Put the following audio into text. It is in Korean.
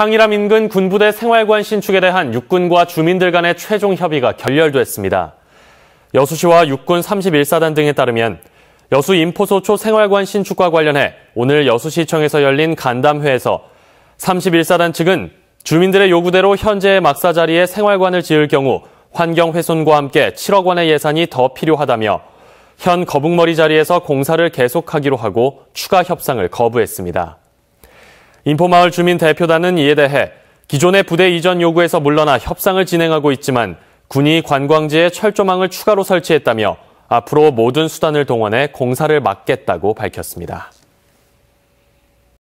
상이람 인근 군부대 생활관 신축에 대한 육군과 주민들 간의 최종 협의가 결렬됐습니다. 여수시와 육군 31사단 등에 따르면 여수 인포소초 생활관 신축과 관련해 오늘 여수시청에서 열린 간담회에서 31사단 측은 주민들의 요구대로 현재의 막사 자리에 생활관을 지을 경우 환경 훼손과 함께 7억 원의 예산이 더 필요하다며 현 거북머리 자리에서 공사를 계속하기로 하고 추가 협상을 거부했습니다. 인포마을 주민 대표단은 이에 대해 기존의 부대 이전 요구에서 물러나 협상을 진행하고 있지만 군이 관광지에 철조망을 추가로 설치했다며 앞으로 모든 수단을 동원해 공사를 막겠다고 밝혔습니다.